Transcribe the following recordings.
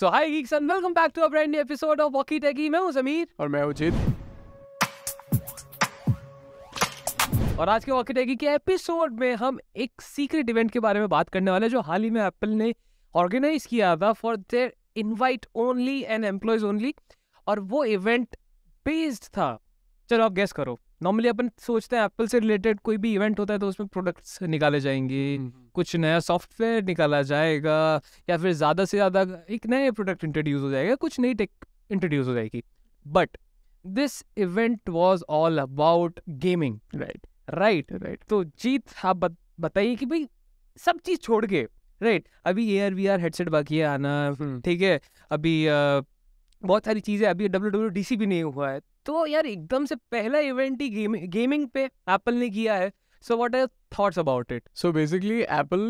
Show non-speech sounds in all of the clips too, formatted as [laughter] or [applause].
So hi geeks and welcome back to a brand new episode of walkie talkie मैं हूं समीर और मैं जीत और आज के वॉकी टेकी के एपिसोड में हम एक सीक्रेट इवेंट के बारे में बात करने वाले हैं जो हाल ही में एप्पल ने ऑर्गेनाइज किया था for their invite only and employees only और वो इवेंट बेस्ड था चलो आप गेस करो नॉर्मली अपन सोचते हैं एप्पल से रिलेटेड कोई भी इवेंट होता है तो उसमें प्रोडक्ट्स निकाले जाएंगे हम्म, हम्म। कुछ नया सॉफ्टवेयर निकाला जाएगा या फिर ज़्यादा से ज़्यादा एक नए प्रोडक्ट इंट्रोड्यूस हो जाएगा कुछ नई टेक इंट्रोड्यूस हो जाएगी but this event was all about gaming right right right तो जीत आप बत, बताइए कि भाई सब चीज़ छोड़ के राइट right. अभी A R V R headset बाकी है आना हम्म। ठीक है अभी आ, बहुत सारी चीज़ें अभी डब्ल्यू डब्ल्यू डी सी भी नहीं हुआ है तो यार एकदम से पहला इवेंट ही गेमिंग पे एप्पल ने किया है so what are thoughts about it so basically Apple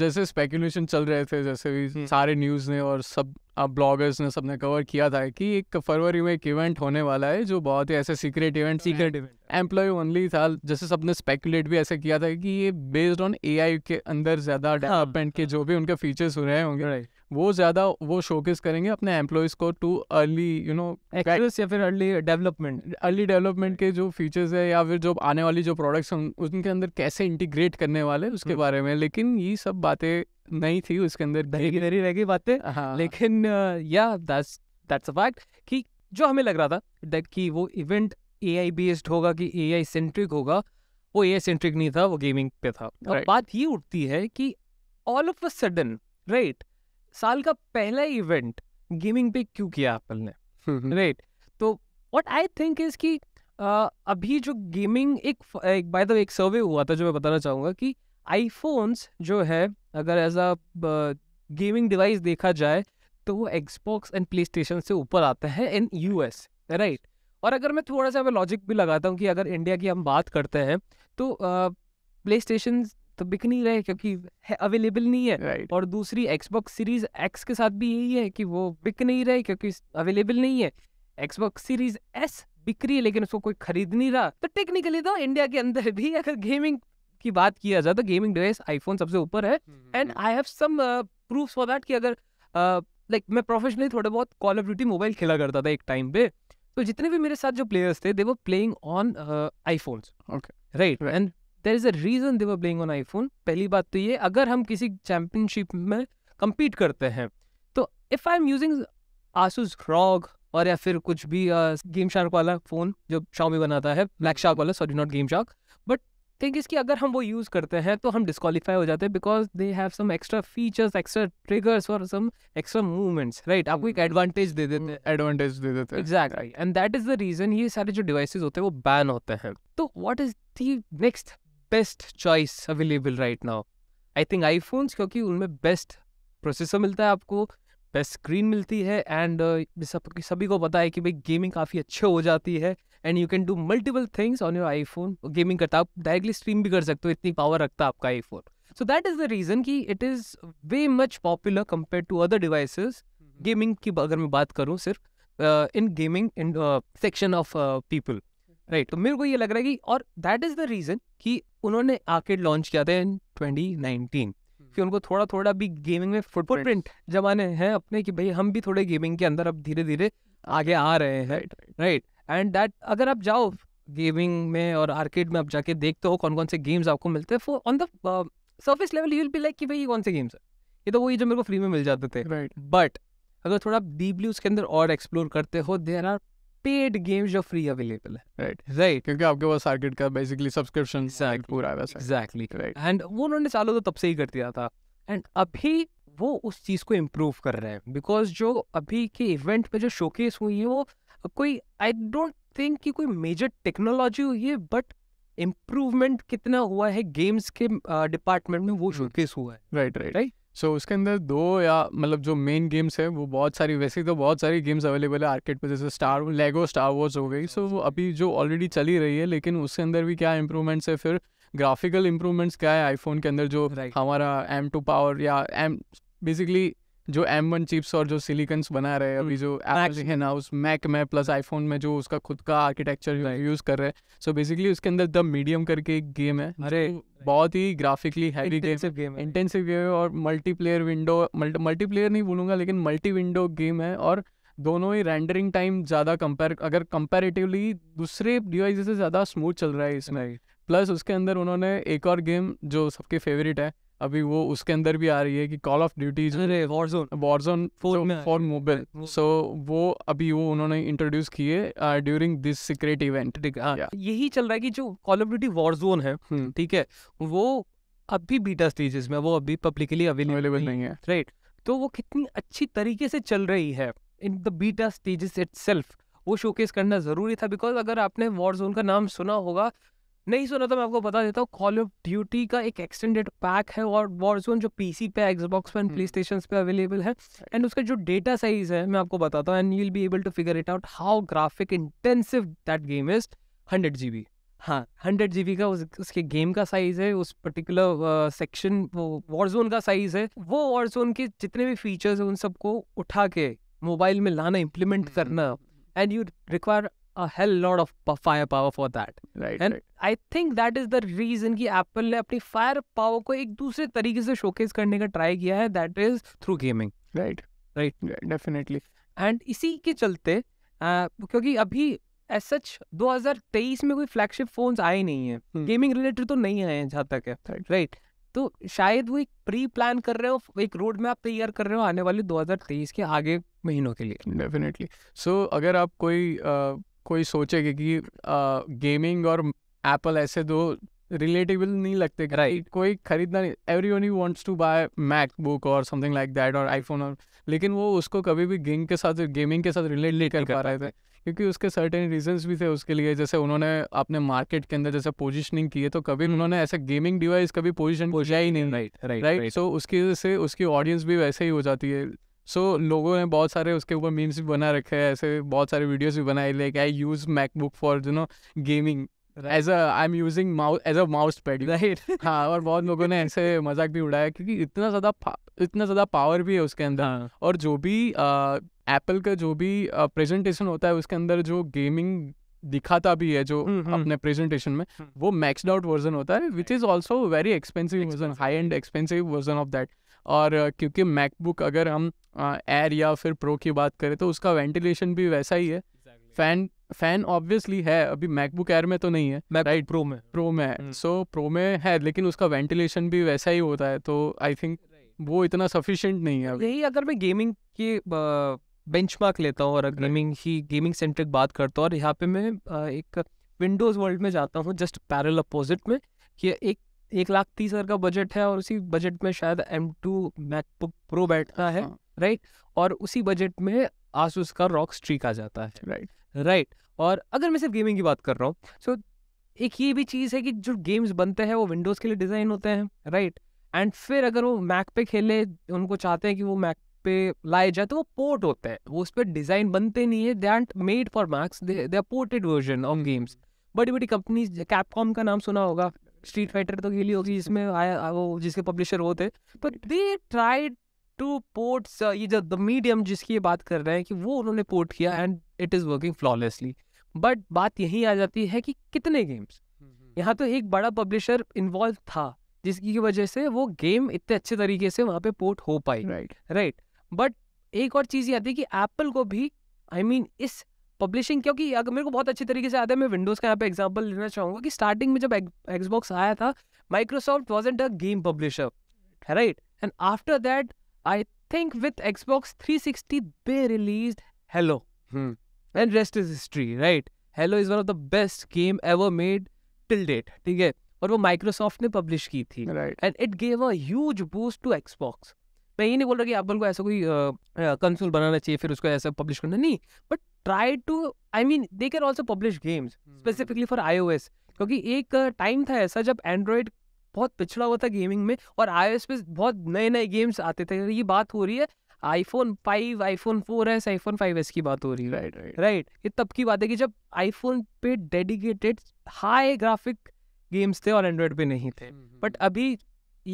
जैसे स्पेक्यूलेशन चल रहे थे जैसे भी हम्म। सारे न्यूज़ ने और सब ब्लॉगर्स uh, ने सबने कवर किया था कि एक फरवरी में एक इवेंट होने वाला है जो बहुत ही ऐसे secret event secret event employ only था जैसे सबने स्पेकुलेट भी ऐसे किया था कि ये बेस्ड ऑन ए के अंदर ज़्यादा डेवलपमेंट हाँ, के हाँ। जो भी उनके फीचर्स हो रहे होंगे वो ज़्यादा वो शोकेस करेंगे अपने एम्प्लॉयज़ को to early you know access या फिर अर्ली डेवलपमेंट अर्ली डेवलपमेंट के जो फीचर्स है या फिर जो आने वाली जो प्रोडक्ट्स हैं उनके अंदर कैसे इंटीग्रेट करने वाले उसके हम्म। बारे में लेकिन ये सब बातें नहीं थी उसके अंदर धरी रह गई बातें हाँ लेकिन या दैट्स दैट्स अ फैक्ट कि जो हमें लग रहा था दैट कि वो इवेंट ए आई बेस्ड होगा कि ए आई सेंट्रिक होगा वो ए आई सेंट्रिक नहीं था वो गेमिंग पे था right. और बात ये उठती है कि all of a sudden right साल का पहला इवेंट गेमिंग पे क्यों किया एप्पल ने राइट तो व्हाट आई थिंक इज कि अभी जो गेमिंग एक बाय द वे एक सर्वे हुआ था जो मैं बताना चाहूँगा कि आईफोन्स जो है अगर एज अ गेमिंग डिवाइस देखा जाए तो वो एक्सबॉक्स एंड प्ले से ऊपर आता है इन यू एस राइट और अगर मैं थोड़ा सा मैं लॉजिक भी लगाता हूँ कि अगर इंडिया की हम बात करते हैं तो प्ले स्टेशन तो बिक नहीं रहे क्योंकि अवेलेबल नहीं है right. और दूसरी एक्सबॉक्स सीरीज एक्स के साथ भी यही है कि वो बिक नहीं रहे क्योंकि अवेलेबल नहीं है एक्सबॉक्स सीरीज एस बिक रही है लेकिन उसको कोई खरीद नहीं रहा तो टेक्निकली तो इंडिया के अंदर भी अगर गेमिंग की बात किया जाए तो गेमिंग डिवाइस आईफोन सबसे ऊपर है and I have some proof for that कि अगर लाइक uh, like, मैं प्रोफेशनली थोड़ा बहुत कॉल ऑफ ड्यूटी मोबाइल खेला करता था एक टाइम पे तो जितने भी मेरे साथ जो प्लेयर्स थे दे वो playing on iPhones okay right and there is a reason they were playing on iPhone पहली बात तो ये अगर हम किसी चैम्पियनशिप में कम्पीट करते हैं तो if I am using Asus ROG और या फिर कुछ भी गेम uh, शार्क वाला फ़ोन जो शाओमी बनाता है ब्लैक शार्क वाला sorry not game shark but think इसकी अगर हम वो यूज़ करते हैं तो हम डिस्कालीफाई हो जाते हैं because they have some extra features extra triggers और सम एक्स्ट्रा मूवमेंट्स राइट आपको एक एडवांटेज hmm. hmm. दे देते हैं एडवांटेज दे देते हैं exactly and that is the reason ये सारे जो डिवाइसेज होते हैं वो बैन होते हैं तो what is the next best choice available right now I think iPhones क्योंकि उनमें बेस्ट प्रोसेसर मिलता है आपको बेस्ट स्क्रीन मिलती है एंड uh, सबकी सभी को पता है कि भाई गेमिंग काफ़ी अच्छे हो जाती है and you can do multiple things on your iPhone gaming करता आप डायरेक्टली स्ट्रीम भी कर सकते हो इतनी पावर रखता है आपका iPhone so that is the reason कि it is way much popular compare to other device gaming की अगर मैं बात करूँ सिर्फ in gaming in section of people right तो मेरे को ये लग रहा है कि और दैट इज द रीजन कि उन्होंने आर्केड लॉन्च किया था इन 2019 हम्म। कि उनको थोड़ा थोड़ा भी गेमिंग में फुटप्रिंट जमाने हैं अपने कि भाई हम भी थोड़े गेमिंग के अंदर अब धीरे धीरे आगे आ रहे हैं राइट राइट एंड दैट अगर आप जाओ गेमिंग में और आर्केड में आप जाके देखते हो कौन कौन से गेम्स आपको मिलते हैं for on the surface level you will be like कि भाई ये कौन से गेम्स है ये तो वही जो मेरे को फ्री में मिल जाते थे बट right. अगर थोड़ा आप डीपली उसके अंदर और एक्सप्लोर करते हो देर आर पेड गेम्स जो फ्री अवेलेबल है राइट right. Right right. क्योंकि आपके पास सर्किट का बेसिकली सब्सक्रिप्शन पूरा है एग्जैक्टली राइट एंड वो उन्होंने चालू तो तब से ही कर दिया था एंड अभी वो उस चीज़ को इम्प्रूव कर रहे हैं बिकॉज जो अभी के इवेंट में जो शोकेस हुई है वो कोई आई डोंट थिंक कि कोई मेजर टेक्नोलॉजी हुई है बट इम्प्रूवमेंट कितना हुआ है गेम्स के डिपार्टमेंट uh, में वो शोकेस hmm. हुआ है right right right so so, उसके अंदर दो या मतलब जो मेन गेम्स है वो बहुत सारी वैसे तो बहुत सारी गेम्स अवेलेबल है आर्केट पर जैसे स्टार लेगो स्टार वॉर्स हो गई सो so, वो अभी जो ऑलरेडी चली रही है लेकिन उसके अंदर भी क्या इम्प्रूवमेंट्स है फिर ग्राफिकल इंप्रूवमेंट्स क्या है आईफोन के अंदर जो right. हमारा एम टू पावर या एम बेसिकली जो एम वन चिप्स और जो सिलिकन्स बना रहे हैं अभी हम्म। जो एप्पल है ना उस मैक में प्लस आईफोन में जो उसका खुद का आर्किटेक्चर यूज़ कर रहे हैं सो बेसिकली उसके अंदर द मीडियम करके एक गेम है अरे तो बहुत ही ग्राफिकली हैवी गेम गेम है इंटेंसिव गेम है और मल्टीप्लेयर विंडो मल्टीप्लेयर नहीं बोलूंगा लेकिन मल्टी विंडो गेम है और दोनों ही रेंडरिंग टाइम ज़्यादा कंपेयर अगर कंपेरेटिवली दूसरे डिवाइस से ज़्यादा स्मूथ चल रहा है इसमें प्लस उसके अंदर उन्होंने एक और गेम जो सबके फेवरेट है अभी वो उसके अंदर भी आ रही है कि Call of Duty Warzone for mobile so वो अभी वो उन्होंने इंट्रोड्यूस किए ड्यूरिंग दिस सीक्रेट इवेंट यही चल रहा है कि जो कॉल ऑफ ड्यूटी वॉरजोन है हम्म। ठीक है वो अभी बीटा स्टेजेस में वो अभी पब्लिकली अवेलेबल नहीं नहीं है राइट तो वो कितनी अच्छी तरीके से चल रही है in the beta stages it वो शोकेस करना ज़रूरी था बिकॉज अगर आपने वॉर जोन का नाम सुना होगा नहीं सुना तो मैं आपको बता देता हूँ कॉल ऑफ ड्यूटी का एक एक्सटेंडेड पैक है और वॉर जोन जो पीसी पे एक्सबॉक्स पे एंड प्ले स्टेशन पे अवेलेबल है एंड उसका जो डेटा साइज है मैं आपको बताता हूँ and you will be able to figure it out how graphic intensive that game is hundred G B हाँ हंड्रेड जी बी का उस, उसके गेम का साइज है उस पर्टिकुलर सेक्शन uh, वो जोन का साइज है वो वॉर जोन के जितने भी फीचर्स हैं उन सबको उठा के मोबाइल में लाना इम्प्लीमेंट हम्म, हम्म, करना and you require a hell lot of fire power for that. Right. And right. I think that is the reason ki Apple ne apni fire power ko ek dusre tarike se showcase karne ka try kiya hai that is through gaming. Right. Right. Yeah, definitely. And isi ke chalte uh, kyunki abhi as such 2023 में कोई flagship phones आए नहीं है gaming hmm. Related तो नहीं आए हैं जहाँ तक है राइट right. तो शायद वो एक प्री प्लान कर रहे हो एक रोड में आप तैयार कर रहे हो आने वाले 2023 के आगे महीनों के लिए डेफिनेटली सो so, अगर आप कोई uh, कोई सोचेगा कि गेमिंग और एप्पल ऐसे दो रिलेटेबल नहीं लगते राइट कोई खरीदना नहीं एवरी वन ही वॉन्ट्स टू बाय मैकबुक और समथिंग लाइक दैट और आईफोन और लेकिन वो उसको कभी भी गेम के साथ गेमिंग के साथ रिलेट नहीं कर पा रहे थे क्योंकि उसके सर्टेन रीजंस भी थे उसके लिए जैसे उन्होंने अपने मार्केट के अंदर जैसे पोजिशनिंग की है तो कभी उन्होंने ऐसे गेमिंग डिवाइस कभी पोजिशन पहुंचा ही नहीं राइट राइट राइट सो उसकी वजह से उसकी ऑडियंस भी वैसे ही हो जाती है सो so, लोगों ने बहुत सारे उसके ऊपर मीम्स भी बना रखे हैं ऐसे बहुत सारे वीडियोस भी बनाए like I use MacBook for you know gaming as a I am using mouse as a mouse pad right हाँ और बहुत लोगों ने ऐसे मजाक भी उड़ाया क्योंकि इतना ज़्यादा इतना ज़्यादा पावर भी है उसके अंदर हाँ. और जो भी एप्पल का जो भी प्रेजेंटेशन होता है उसके अंदर जो गेमिंग दिखाता भी है जो हम्म, हम्म। अपने प्रेजेंटेशन में हम्म। वो मैक्सड आउट वर्जन होता है which is also very expensive version high and expensive version of that और क्योंकि मैकबुक अगर हम एयर या फिर प्रो की बात करें तो उसका वेंटिलेशन भी वैसा ही है फैन फैन ऑब्वियसली है अभी मैकबुक एयर में तो नहीं है राइट प्रो में प्रो में है सो हम्म। प्रो में है लेकिन उसका वेंटिलेशन भी वैसा ही होता है तो आई थिंक वो इतना सफिशियंट नहीं है यही अगर मैं गेमिंग के बेंचमार्क लेता हूँ और गेमिंग ही गेमिंग सेंट्रिक बात करता हूँ और यहाँ पे मैं एक विंडोज़ वर्ल्ड में जाता हूँ जस्ट पैरल अपोजिट में कि एक एक लाख तीस हज़ार का बजट है और उसी बजट में शायद एम टू मैकबुक प्रो बैठता है राइट हाँ। और उसी बजट में आसूस का रॉक स्ट्रीक आ जाता है राइट राइट और अगर मैं सिर्फ गेमिंग की बात कर रहा हूँ सो so, एक ये भी चीज़ है कि जो गेम्स बनते हैं वो विंडोज़ के लिए डिज़ाइन होते हैं राइट एंड फिर अगर वो मैक पे खेले उनको चाहते हैं कि वो मैक पे लाए जाए तो वो पोर्ट होते हैं वो उस पर डिज़ाइन बनते नहीं है they ain't made for Macs they are ported version of games बड़ी बड़ी कंपनीज कैपकॉम का नाम सुना होगा स्ट्रीट फाइटर तो खेली होगी जिसमें आया वो जिसके पब्लिशर वो थे तो दे ट्राइड टू पोर्ट ये जो द मीडियम जिसकी ये बात कर रहे हैं कि वो उन्होंने पोर्ट किया and it is working flawlessly but बात यही आ जाती है कि कितने गेम्स यहाँ तो एक बड़ा पब्लिशर इन्वॉल्व था जिसकी वजह से वो गेम इतने अच्छे तरीके से वहाँ पे पोर्ट हो पाई राइट राइट बट एक और चीज़ ये आती है कि एप्पल को भी आई I मीन mean, इस पब्लिशिंग क्योंकि अगर मेरे को बहुत अच्छी तरीके से आता है मैं विंडोज़ का यहाँ पे एग्जांपल लेना चाहूँगा कि स्टार्टिंग में जब एक्सबॉक्स आया था Microsoft was and a game publisher right and after that I think with Xbox three sixty they release Halo and rest is history right Halo is one of the best game ever made till date ठीक है और वो Microsoft ने publish की थी and it gave a huge boost to Xbox मैं ये नहीं बोल रहा कि अपन को ऐसा कोई कंसोल बनाना चाहिए फिर उसको ऐसा पब्लिश करना नहीं but try to I mean they can also publish games specifically for I क्योंकि एक टाइम था ऐसा जब एंड्रॉयड बहुत पिछड़ा हुआ था गेमिंग में और आई पे बहुत नए नए गेम्स आते थे ये बात हो रही है iPhone five iPhone four S iPhone five S की बात हो रही है राइट राइट राइट ये तब की बात है कि जब आईफोन पे डेडिकेटेड हाई ग्राफिक गेम्स थे और एंड्रॉयड पे नहीं थे बट हम्म, हम्म। अभी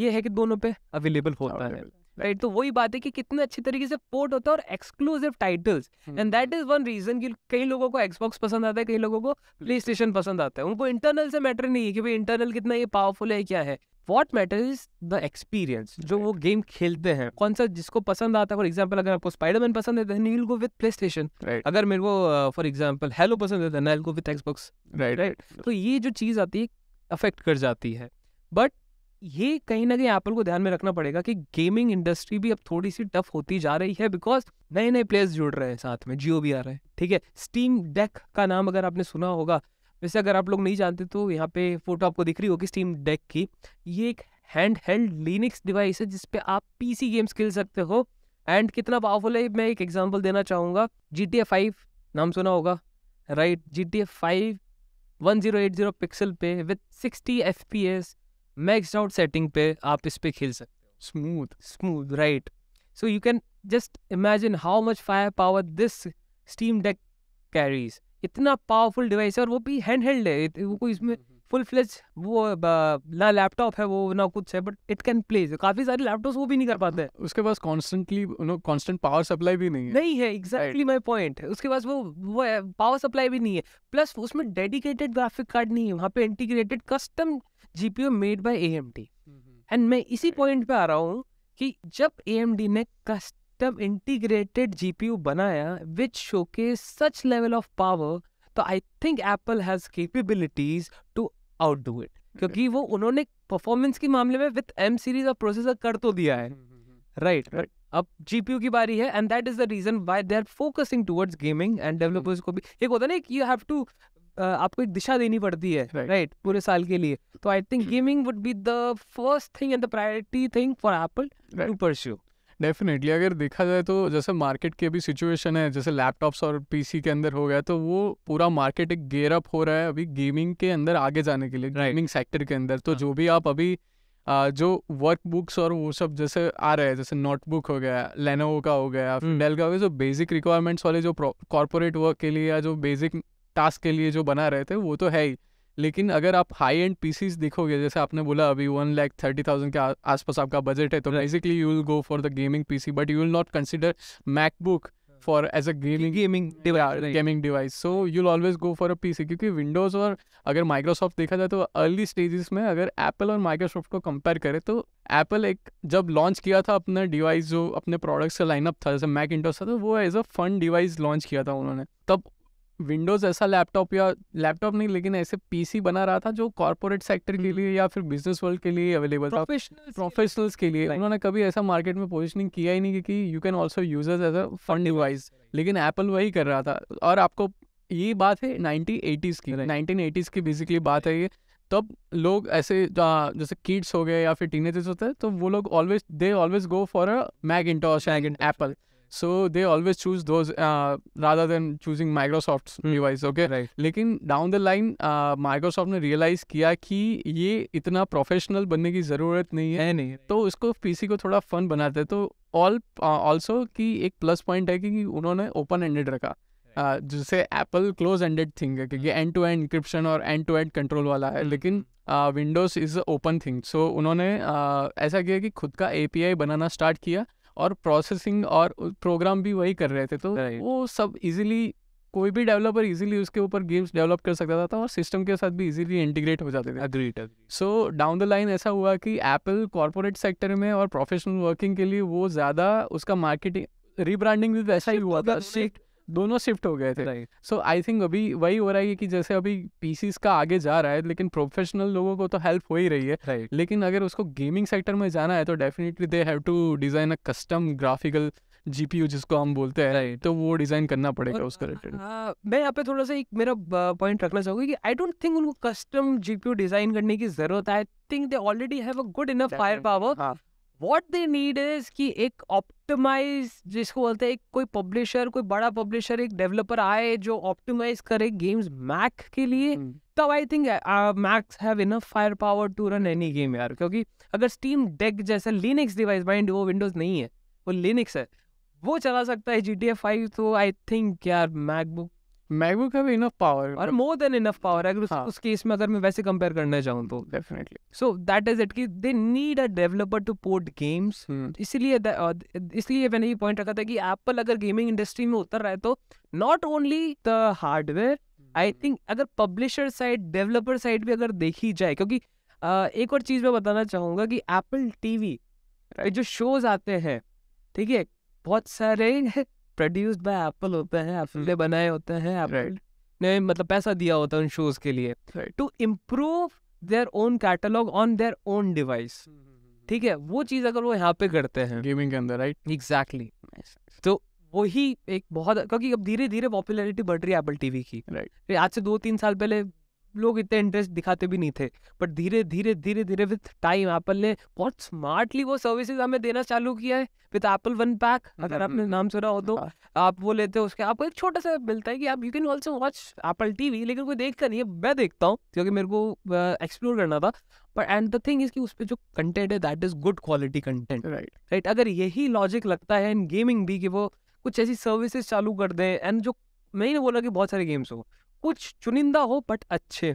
ये है कि दोनों पे अवेलेबल होता है राइट तो वही बात है कि कितने अच्छे तरीके से पोर्ट होता है और exclusive titles and that is one reason कि कई लोगों को एक्सबॉक्स पसंद आता है कई लोगों को प्ले स्टेशन पसंद आता है उनको इंटरनल से मैटर नहीं है कि भाई इंटरनल कितना ये पावरफुल है क्या है what matter is the experience जो वो गेम खेलते हैं कौन सा जिसको पसंद आता है फॉर एग्जाम्पल अगर आपको स्पाइडरमैन पसंद है then go with PlayStation right अगर मेरे को फॉर एग्जाम्पल हेलो पसंद है then go with Xbox right right तो ये जो चीज़ आती है अफेक्ट कर जाती है बट ये कहीं ना कहीं एप्पल को ध्यान में रखना पड़ेगा कि गेमिंग इंडस्ट्री भी अब थोड़ी सी टफ होती जा रही है बिकॉज नए नए प्लेयर्स जुड़ रहे हैं साथ में जियो भी आ रहे हैं ठीक है स्टीम डेक का नाम अगर आपने सुना होगा वैसे अगर आप लोग नहीं जानते तो यहाँ पे फोटो आपको दिख रही होगी स्टीम डेक की ये एक हैंड हेल्ड लिनिक्स डिवाइस है जिसपे आप पीसी गेम्स खेल सकते हो एंड कितना पावरफुल है मैं एक एग्जाम्पल देना चाहूँगा जी टी फाइव नाम सुना होगा right G T A five one zero eight zero pixel पे with sixty F P S max out setting पे आप इस पर खेल सकते हो smooth smooth right so you can just imagine how much fire power this Steam Deck carries इतना powerful device है और वो भी हैंड हेल्ड है वो कोई इसमें mm-hmm. फुल फ्लेज वो ना लैपटॉप है वो ना कुछ है बट इट कैन प्लेज काफी सारे लैपटॉप वो भी नहीं कर पाते हैं उसके पास कॉन्स्टेंटली कॉन्स्टेंट पावर सप्लाई भी नहीं है नहीं है एग्जैक्टली माई पॉइंट उसके पास वो वो पावर सप्लाई भी नहीं है प्लस उसमें डेडिकेटेड ग्राफिक कार्ड नहीं है वहाँ पे integrated custom GPU made by A M D and मैं इसी पॉइंट पे आ रहा हूँ कि जब ए एम डी ने कस्टम इंटीग्रेटेड जीपीयू बनाया विच शो के सच लेवल ऑफ पावर तो I think Apple has capabilities to outdo it क्योंकि वो उन्होंने परफॉर्मेंस के मामले में विथ एम सीरीज और प्रोसेसर कर तो दिया है right hmm, hmm, hmm. right, right. अब जीपीयू की बारी है and that is the reason why they are focusing towards gaming and developers को भी एक होता है ना यू हैव टू आपको एक दिशा देनी पड़ती है राइट right. right, पूरे साल के लिए तो I think gaming would be the first thing and the priority thing for Apple to pursue definitely अगर देखा जाए तो जैसे मार्केट की अभी सिचुएशन है जैसे लैपटॉप्स और पीसी के अंदर हो गया तो वो पूरा मार्केट एक गेयर अप हो रहा है अभी गेमिंग के अंदर आगे जाने के लिए गेमिंग सेक्टर के अंदर तो हाँ। जो भी आप अभी जो वर्क बुक्स और वो सब जैसे आ रहे हैं जैसे नोटबुक हो गया लेनोवो का हो गया डेल हम्म। का हो गया जो बेसिक रिक्वायरमेंट्स वाले जो कॉरपोरेट वर्क के लिए या जो बेसिक टास्क के लिए जो बना रहे थे वो तो है ही लेकिन अगर आप हाई एंड पीसीज देखोगे जैसे आपने बोला अभी वन लैख थर्टी थाउजेंड के आसपास आपका बजट है तो basically you will go for the gaming PC but you will not consider MacBook for as a gaming gaming gaming device so you'll always go for a PC क्योंकि Windows और अगर Microsoft देखा जाए तो early stages में अगर Apple और Microsoft को कंपेयर करें तो एप्पल एक जब लॉन्च किया था अपना डिवाइस जो अपने प्रोडक्ट्स का लाइनअप था जैसे मैक इंटोस था तो वो as a fun device launch किया था उन्होंने तब विंडोज़ ऐसा लैपटॉप या लैपटॉप नहीं लेकिन ऐसे पीसी बना रहा था जो कॉरपोरेट सेक्टर के हम्म। लिए या फिर बिजनेस वर्ल्ड के लिए अवेलेबल था प्रोफेशनल्स के लिए उन्होंने कभी ऐसा मार्केट में पोजिशनिंग किया ही नहीं क्योंकि you can also use as a fun device लेकिन एप्पल वही कर रहा था और आपको ये बात है नाइनटीन एटीज़ की नाइनटीन एटीज़ की बेसिकली बात है ये तब लोग ऐसे जैसे किड्स हो गए या फिर टीनेजर्स होते हैं तो वो लोग always they always go for a Macintosh Apple so they always choose दो uh, than choosing Microsoft device okay लेकिन डाउन द लाइन माइक्रोसॉफ्ट ने रियलाइज किया कि ये इतना प्रोफेशनल बनने की जरूरत नहीं है नहीं तो उसको पीसी को थोड़ा फन बनाते हैं तो ऑल ऑल्सो की एक प्लस पॉइंट है कि उन्होंने ओपन एंडेड रखा Uh, जिसे एप्पल क्लोज एंडेड थिंग है क्योंकि एंड टू एंड इंक्रिप्शन और एंड टू एंड कंट्रोल वाला है लेकिन Windows is open thing so उन्होंने uh, ऐसा किया कि खुद का ए बनाना स्टार्ट किया और प्रोसेसिंग और प्रोग्राम भी वही कर रहे थे तो वो सब इजीली कोई भी डेवलपर इजीली उसके ऊपर गेम्स डेवलप कर सकता था तो और सिस्टम के साथ भी इजीली इंटीग्रेट हो जाते थे agreed so down the line ऐसा हुआ कि एप्पल कॉरपोरेट सेक्टर में और प्रोफेशनल वर्किंग के लिए वो ज़्यादा उसका मार्केटिंग रीब्रांडिंग भी वैसा ही हुआ था दोनों शिफ्ट हो गए थे सो आई थिंक अभी वही हो रहा है कि जैसे अभी पी का आगे जा रहा है लेकिन प्रोफेशनल लोगों को तो हेल्प हो ही रही है right. लेकिन अगर उसको गेमिंग सेक्टर में जाना है तो definitely they have to design a custom graphical जी जिसको हम बोलते हैं right. तो वो डिजाइन करना पड़ेगा उसका रिलेटेड मैं यहाँ पे थोड़ा सा एक मेरा पॉइंट रखना चाहूंगा कि आई डोंट थिंक उनको कस्टम जीपीयू डिजाइन करने की जरूरत है I think they already have a good enough fire power what they need is कि एक ऑप्टिमाइज जिसको बोलते हैं कोई पब्लिशर कोई बड़ा पब्लिशर एक डेवलपर आए जो ऑप्टिमाइज करे गेम्स मैक के लिए हम्म। तब I think Macs have enough fire power to run any game यार क्योंकि अगर स्टीम डेक जैसे लिनिक्स डिवाइस माइंड वो विंडोज नहीं है वो लिनिक्स है वो चला सकता है जी टी एफ फाइव तो आई थिंक यार MacBook MacBook have enough power और मोर देन इनफ पावर अगर उस, केस हाँ। में अगर मैं वैसे कंपेयर करना चाहूँ तो definitely so that is it कि हम्म। They need a developer to port games इसलिए इसलिए मैंने ये पॉइंट रखा था कि एप्पल अगर गेमिंग इंडस्ट्री में उतर रहा है तो not only the hardware I think अगर पब्लिशर साइड डेवलपर साइड भी अगर देखी जाए क्योंकि एक और चीज़ मैं बताना चाहूँगा कि एप्पल टीवी right. जो शोज आते हैं ठीक है बहुत सारे प्रोड्यूस्ड बाय एप्पल होते हैं एप्पल ने हम्म। बनाए होते हैं एप्पल ने मतलब पैसा दिया होता है उन शोज के लिए to improve their own catalogue on their own device ठीक है वो चीज़ अगर वो यहाँ पे करते हैं गेमिंग के अंदर राइट एग्जैक्टली तो वही एक बहुत क्योंकि अब धीरे धीरे पॉपुलैरिटी बढ़ रही है एप्पल टीवी की राइट right. आज से दो तीन साल पहले लोग इतने इंटरेस्ट दिखाते भी नहीं थे बट धीरे धीरे धीरे धीरे विथ टाइम एप्पल ने बहुत स्मार्टली वो सर्विसेज हमें देना चालू किया है विथ एप्पल वन पैक अगर आपने नाम सुना हो तो हाँ। आप वो लेते हो उसके आपको एक छोटा सा मिलता है कि आप you can also watch Apple TV लेकिन कोई देखता नहीं है मैं देखता हूँ क्योंकि मेरे को एक्सप्लोर करना था पर एंड द थिंग इज कि उस पर जो कंटेंट है that is good quality content right right अगर यही लॉजिक लगता है इन गेमिंग भी कि वो कुछ ऐसी सर्विसेज चालू कर दें एंड जो मैंने बोला कि बहुत सारे गेम्स हो कुछ चुनिंदा हो बट अच्छे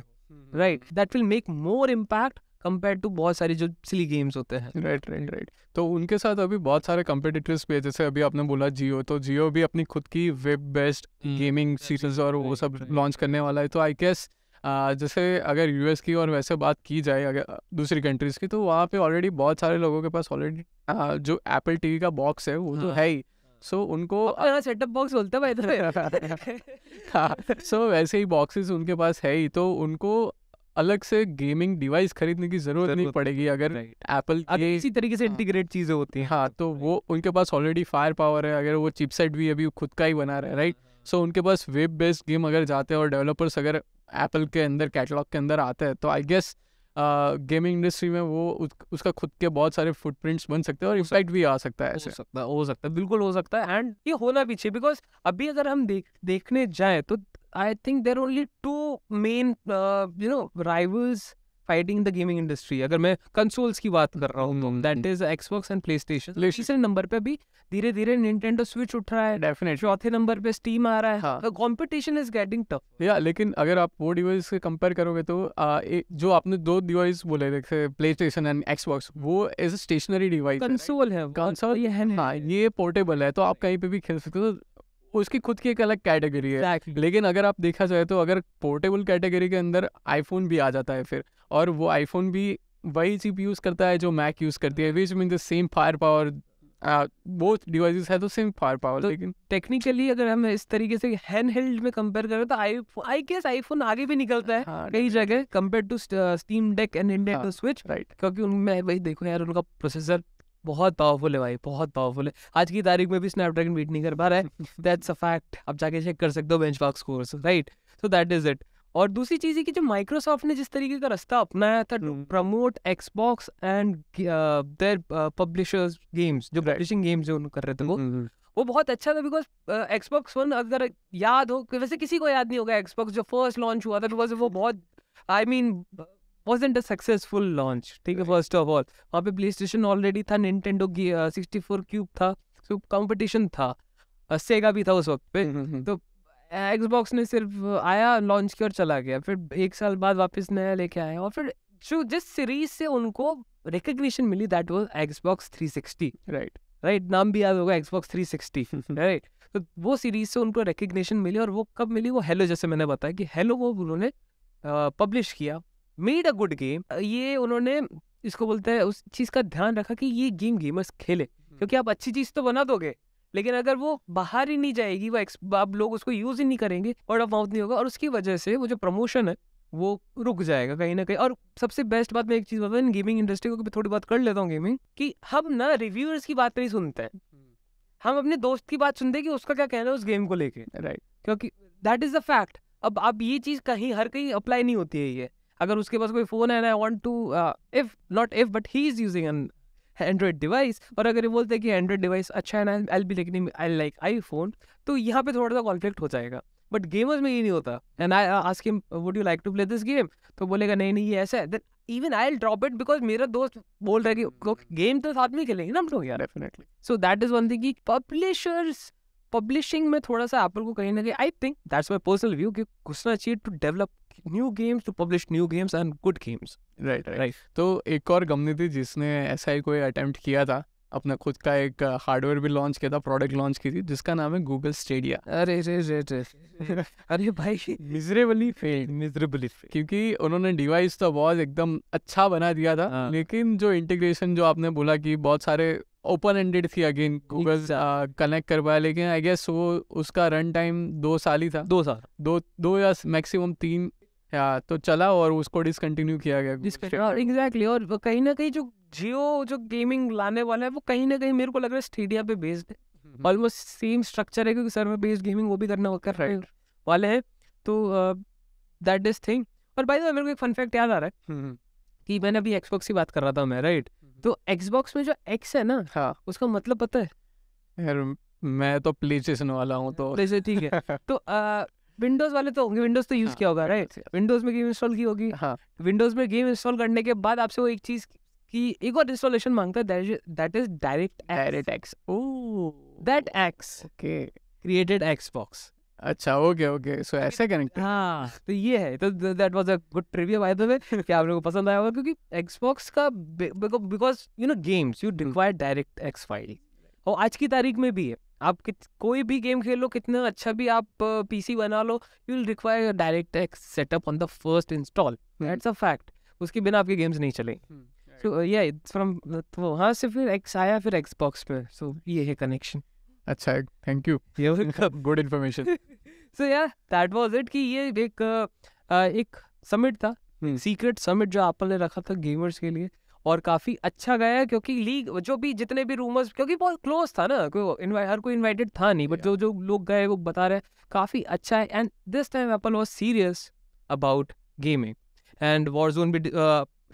right that will make more impact compare to बहुत सारे जो सिली गेम्स होते हैं राइट राइट राइट तो उनके साथ अभी बहुत सारे कम्पिटिटर्स भी है जैसे अभी आपने बोला जियो तो जियो भी अपनी खुद की वेब बेस्ड गेमिंग सीरीज और वो सब लॉन्च करने वाला है तो आई गेस जैसे अगर यूएस की और वैसे बात की जाए अगर दूसरी कंट्रीज़ की तो वहाँ पे ऑलरेडी बहुत सारे लोगों के पास ऑलरेडी जो एप्पल टीवी का बॉक्स है वो तो हाँ। है ही सो उनको सेटअप बॉक्स बोलते हैं भाई [laughs] हाँ, सो so, वैसे ही बॉक्सेस उनके पास है ही तो उनको अलग से गेमिंग डिवाइस खरीदने की जरूरत नहीं पड़ेगी अगर एप्पल इसी तरीके से इंटीग्रेट हाँ। चीजें होती हैं हाँ तो, तो, तो वो उनके पास ऑलरेडी फायर पावर है अगर वो चिपसेट भी अभी खुद का ही बना रहा है राइट सो उनके पास वेब बेस्ड गेम अगर जाते हैं और डेवलपर्स अगर एप्पल के अंदर कैटलॉग के अंदर आते हैं तो आई गेस गेमिंग इंडस्ट्री में वो उस, उसका खुद के बहुत सारे फुटप्रिंट्स बन सकते हैं और इम्पैक्ट भी आ सकता है हो सकता है हो सकता है बिल्कुल हो सकता है एंड ये होना भी चाहिए बिकॉज अभी अगर हम देख देखने जाए तो I think there only two main you know rivals fighting the gaming industry अगर मैं कंसोल्स की बात कर रहा हूँ that is Xbox and PlayStation तीसरे नंबर पे अभी धीरे धीरे निंटेंडो स्विच उठ रहा है डेफिनेट चौथे नंबर पे स्टीम आ रहा है कॉम्पिटिशन इज गेटिंग टफ या लेकिन अगर आप वो डिवाइस से कंपेयर करोगे तो आ, ए, जो आपने दो डिवाइस बोले जैसे प्ले स्टेशन एंड एक्सबॉक्स वो एज स्टेशनरी डिवाइस कंसोल है कंसोल ये है हाँ, ये पोर्टेबल है तो आप कहीं पे भी खेल सकते हो उसकी खुद की एक अलग कैटेगरी है exactly. लेकिन अगर आप देखा जाए तो अगर पोर्टेबल कैटेगरी के अंदर आईफोन भी आ जाता है फिर और वो आईफोन भी वही चीप यूज़ करता है जो मैक यूज़ करती है which mean the same fire power both devices है तो सेम फायर पावर लेकिन टेक्निकली अगर हम इस तरीके से हैंड हेल्ड में कंपेयर करें तो आई आई गेस आईफोन आगे भी निकलता है हाँ, कई जगह compare to Steam Deck and India Switch right क्योंकि उनमें वही देखो यार उनका प्रोसेसर बहुत पावरफुल है भाई बहुत पावरफुल है आज की तारीख में भी स्नैपड्रैगन बीट नहीं कर पा रहा है दैट्स अ फैक्ट आप जाके चेक कर सकते हो benchmark scores right so that is it और दूसरी चीज़ है कि जो माइक्रोसॉफ्ट ने जिस तरीके का रास्ता अपनाया था promote Xbox and their publishers games जो पब्लिशिंग गेम्स जो कर रहे थे वो हम्म, हम्म, हम्म। वो बहुत अच्छा था बिकॉज एक्सबॉक्स वन अगर याद हो वैसे किसी को याद नहीं होगा एक्सबॉक्स जो फर्स्ट लॉन्च हुआ था बिकॉज वो बहुत I I mean mean, wasn't a successful launch ठीक है फर्स्ट ऑफ ऑल वहाँ पे प्ले स्टेशन ऑलरेडी था निन्टेंडो सिक्सटी फोर क्यूब था तो कॉम्पिटिशन था सेगा uh, भी था उस वक्त पे हम्म, हम्म, हम्म। तो एक्सबॉक्स uh, ने सिर्फ आया लॉन्च किया और चला गया फिर एक साल बाद वापस नया लेके आया और फिर जो जिस सीरीज से उनको रिकग्निशन मिली that was Xbox three sixty right right नाम भी याद होगा एक्सबॉक्स थ्री सिक्सटी राइट तो वो सीरीज से उनको रिकग्निशन मिली और वो कब मिली वो हेलो जैसे मैंने बताया कि हेलो वो उन्होंने पब्लिश uh, किया मेड अ गुड गेम ये उन्होंने इसको बोलते हैं उस चीज़ का ध्यान रखा कि ये गेम गेमर्स खेले क्योंकि आप अच्छी चीज़ तो बना दोगे लेकिन अगर वो बाहर ही नहीं जाएगी वो आप लोग उसको यूज़ ही नहीं करेंगे वर्ड ऑफ माउथ नहीं होगा और उसकी वजह से वो जो प्रमोशन है वो रुक जाएगा कहीं ना कहीं और सबसे बेस्ट बात मैं एक चीज़ बताऊँ गेमिंग इंडस्ट्री को थोड़ी बात कर लेता हूँ गेमिंग कि हम ना रिव्यूअर्स की बात नहीं सुनते हैं हम्म। हम अपने दोस्त की बात सुनते हैं कि उसका क्या कहना है उस गेम को लेके राइट right. क्योंकि दैट इज़ अ फैक्ट अब आप ये चीज़ कहीं हर कहीं अप्लाई नहीं होती है ये अगर उसके पास कोई फ़ोन है I want to if not if but he is using an Android device और अगर ये बोलते हैं कि एंड्रॉयड डिवाइस अच्छा है ना आई बी लेकिन आई लाइक आई फोन तो यहाँ पे थोड़ा सा कॉन्फ्लिक्ट हो जाएगा बट गेमर्स में ये नहीं होता and I ask him would you like to play this game तो बोलेगा नहीं नहीं ये ऐसा है then even I drop it because मेरा दोस्त बोल रहा है कि गेम तो साथ में खेलेंगे ना हम लोग यार definitely so that is one thing कि पब्लिशर्स पब्लिशिंग में थोड़ा सा एप्पल को कहीं ना कहीं I think that's my personal view कि घुसना चाहिए to develop new games to publish new games and good games right right तो एक और कंपनी थी जिसने ऐसा ही कोई अटेम्प्ट किया था अपना खुद का एक हार्डवेयर uh, भी लॉन्च किया था प्रोडक्ट लॉन्च की थी जिसका नाम है गूगल स्टेडिया अरे रे रे रे अरे भाई मिजरेबली फेल्ड मिजरेबली क्योंकि उन्होंने डिवाइस तो बहुत एकदम अच्छा बना दिया था हाँ. लेकिन जो इंटीग्रेशन जो आपने बोला कि बहुत सारे ओपन एंडेड थी अगेन गूगल कनेक्ट कर पाया लेकिन आई गेस वो उसका रन टाइम दो साल ही था दो साल दो दो या मैक्सिमम तीन या तो चला और उसको डिसकंटिन्यू किया गया एग्जैक्टली और कहीं ना कहीं जो जियो जो गेमिंग लाने वाला है वो कहीं ना कहीं मेरे को लग रहा है स्टेडिया पे बेस्ड है ऑलमोस्ट सेम स्ट्रक्चर है क्योंकि सर्वर बेस्ड गेमिंग वो भी करना कर रहे हैं वाले हैं तो दैट इज थिंग और बाय मेरे को एक फन फैक्ट याद आ रहा है हम्म, हम्म। कि मैंने अभी एक्सबॉक्स की बात कर रहा था मैं राइट हम्म, तो एक्सबॉक्स में जो एक्स है ना हाँ उसका मतलब पता है यार मैं तो प्ले स्टेशन वाला हूँ तो ठीक है [laughs] तो विंडोज वाले तो होंगे विंडोज तो यूज हाँ, किया होगा राइट विंडोज में गेम इंस्टॉल की होगी विंडोज हाँ। में गेम इंस्टॉल करने के बाद आपसे वो एक चीज कि एक और इंस्टॉलेशन मांगता है that is direct DirectX oh that X okay created Xbox अच्छा ओके ओके सो ऐसे कनेक्ट हाँ तो ये है तो that was a good trivia by the way कि आप लोगों को पसंद आया होगा क्योंकि एक्सबॉक्स का because you know games you require DirectX file और आज की तारीख में भी है आप कित कोई भी गेम खेलो कितना अच्छा भी आप पी सी बना लो you will require DirectX setup on the first install that's a fact उसके बिना आपके गेम्स नहीं चले सो या इट्स फ्रॉम तो हाँ से फिर एक्स आया फिर एक्सबॉक्स पे सो ये है कनेक्शन अच्छा thank you good information so yeah that was it कि ये एक एक समिट था सीक्रेट हम्म। समिट जो एप्पल ने रखा था गेमर्स के लिए और काफ़ी अच्छा गया क्योंकि लीग जो भी जितने भी रूमर्स क्योंकि बहुत क्लोज था ना कोई हर कोई इन्वाइटेड था नहीं बट जो जो लोग गए वो बता रहे काफ़ी अच्छा है and this time Apple was serious about gaming and war zone भी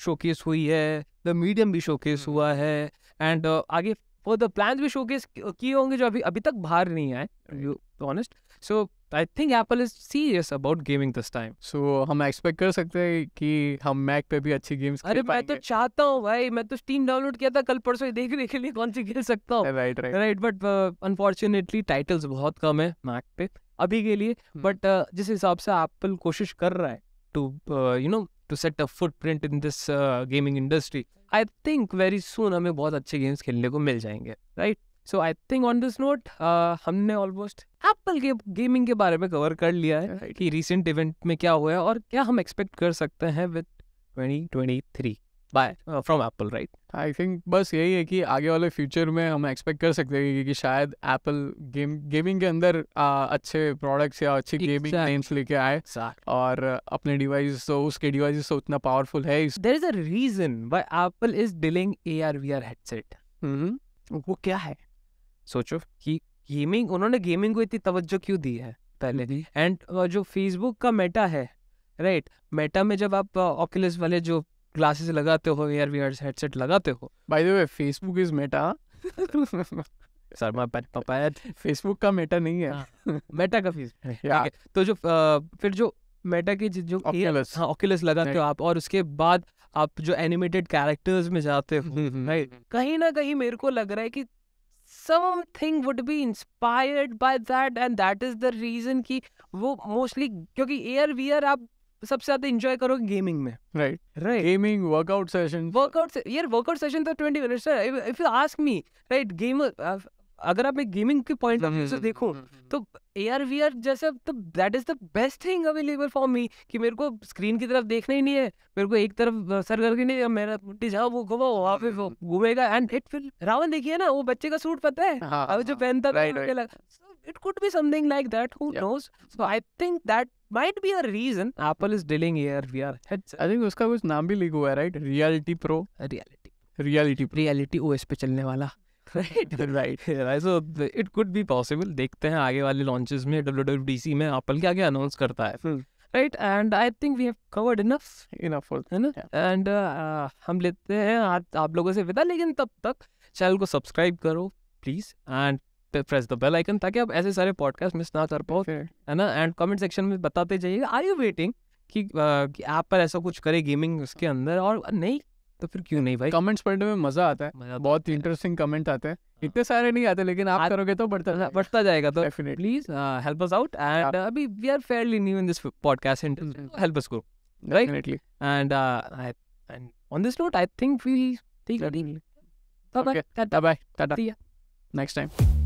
शोकेस हुई है द मीडियम भी शोकेस hmm. हुआ है एंड आगे फॉर द प्लान भी शोकेस किए होंगे जो अभी अभी तक बाहर नहीं आए honest so I think Apple is serious about gaming this time so हम एक्सपेक्ट कर सकते हैं कि हम मैक पे भी अच्छी गेम्स अरे मैं तो चाहता हूँ भाई मैं तो स्टीम डाउनलोड किया था कल परसों देखने के लिए कौन सी खेल सकता हूँ right right right but unfortunately titles बहुत कम है मैक पे अभी के लिए बट hmm. uh, जिस हिसाब से एप्पल कोशिश कर रहा है to you know to set a footprint in this uh, gaming industry i think very soon hame bahut acche games khelne ko mil jayenge right so I think on this note हमने almost Apple के gaming के बारे में cover कर लिया है कि recent event में क्या हुआ है और क्या हम एक्सपेक्ट कर सकते हैं with 2023 by from Apple right I think बस यही है कि आगे वाले फ्यूचर में हम एक्सपेक्ट कर सकते हैं कि शायद एप्पल गेम गेमिंग के अंदर आ, अच्छे प्रोडक्ट्स या अच्छी गेमिंग गेम्स लेके आए और uh, अपने डिवाइस तो उसके डिवाइस तो उतना पावरफुल है there is a reason why Apple is dealing A R V R headset वो क्या है सोचो कि गेमिंग उन्होंने गेमिंग को इतनी तवज्जो क्यों दी है पहले एंड uh, जो फेसबुक का मेटा है राइट right, मेटा में जब आप ऑक्यूलस uh, वाले जो ग्लासेस लगाते हो एयर वीयर्स हेडसेट लगाते हो by the way Facebook is Meta sir मैं पैट पपायत फेसबुक का मेटा नहीं है मेटा हाँ, का फेस [laughs] तो जो फिर जो मेटा की जो ऑक्युलस हाँ ऑक्युलस लगाते हो आप और उसके बाद आप जो एनिमेटेड कैरेक्टर्स में जाते हो राइट हम्म, हम्म। कहीं ना कहीं मेरे को लग रहा है कि something would be inspired by that and that is the reason कि वो मोस्टली क्योंकि एयर वीयर आप सबसे ज्यादा इंजॉय करोगे गेमिंग में right right gaming workout session workout यार वर्कआउट सेशन तो twenty minutes if you ask me right gamer अगर आप एक गेमिंग के पॉइंट ऑफ व्यू से हम्म, देखो हम्म, हम्म, तो ए आर वी आर जैसे तो that is the best thing available for me कि मेरे को स्क्रीन की तरफ देखना ही नहीं है मेरे को एक तरफ सर करके नहीं है, मेरा मुट्टी जाओ वो घुमा वहाँ पे घूमेगा एंड इट फिल रावण देखिए ना वो बच्चे का सूट पता है हाँ, अब जो हाँ, पहनता था it could be something like that. Who yeah. knows? So I think that might be a reason Apple is delaying AR VR headset. I think उसका कुछ नाम भी लीक हुआ है right reality pro reality reality reality OS पे चलने वाला right right so it could be possible देखते हैं आगे वाले लॉन्चेस में डब्ल्यू डब्ल्यू डी सी में एप्पल क्या क्या अनाउंस करता है right and I think we have covered enough enough है ना एंड uh, हम लेते हैं आप लोगों से विदा लेकिन तब तक चैनल को सब्सक्राइब करो please and press the bell icon ताकि आप ऐसे सारे पॉडकास्ट मिस ना कर पाओ है ना एंड कमेंट सेक्शन में बताते जाइए आर यू वेटिंग कि ऐप पर ऐसा कुछ करे गेमिंग उसके अंदर और नहीं तो फिर क्यों नहीं भाई कमेंट्स पढ़ने में मजा आता है मजा तो बहुत इंटरेस्टिंग कमेंट आते हैं हाँ। इतने सारे नहीं आते लेकिन आप करोगे तो बढ़ता हाँ, बढ़ता जाएगा तो please help us out and अभी we are fairly new in this podcast and help us grow right and and on this note I think we ठीक है bye bye ta-ta next time